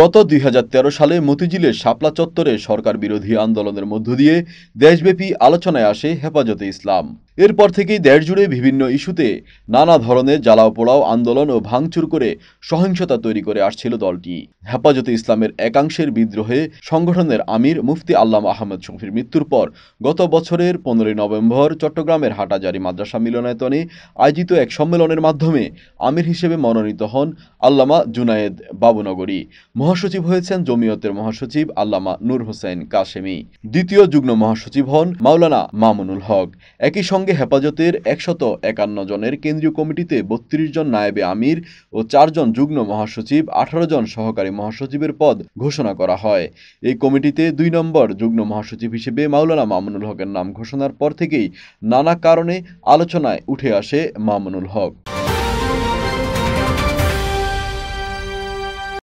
গত দুই সালে মতিঝিলের শাপলা চত্বরে সরকার বিরোধী আন্দোলনের মধ্য দিয়ে দেশব্যাপী আলোচনায় আসে হেফাজতে ইসলাম এরপর থেকেই দেশ জুড়ে বিভিন্ন ইস্যুতে নানা ধরনের জ্বালাও পোড়াও আন্দোলন ও ভাঙচুর করে সহিংসতা তৈরি করে আসছিল দলটি হেফাজতে ইসলামের একাংশের বিদ্রোহে সংগঠনের আমির মুফতি আল্লাম আহমদ শফির মৃত্যুর পর গত বছরের পনেরোই নভেম্বর চট্টগ্রামের হাটাজারি মাদ্রাসা মিলনায়তনে আয়োজিত এক সম্মেলনের মাধ্যমে আমির হিসেবে মনোনীত হন আল্লামা জুনায়েদ বাবুনগরী মহাসচিব হয়েছেন জমিয়তের মহাসচিব আল্লামা নূর হোসেন কাশেমি দ্বিতীয় যুগ্ম মহাসচিব হন মাওলানা মামুনুল হক একই সঙ্গে হেফাজতের একশত একান্ন জনের কেন্দ্রীয় কমিটিতে বত্রিশ জন নায়েবে আমির ও চারজন যুগ্ম মহাসচিব আঠারো জন সহকারী মহাসচিবের পদ ঘোষণা করা হয় এই কমিটিতে দুই নম্বর যুগ্ম মহাসচিব হিসেবে মাওলানা মামুনুল হকের নাম ঘোষণার পর থেকেই নানা কারণে আলোচনায় উঠে আসে মামুনুল হক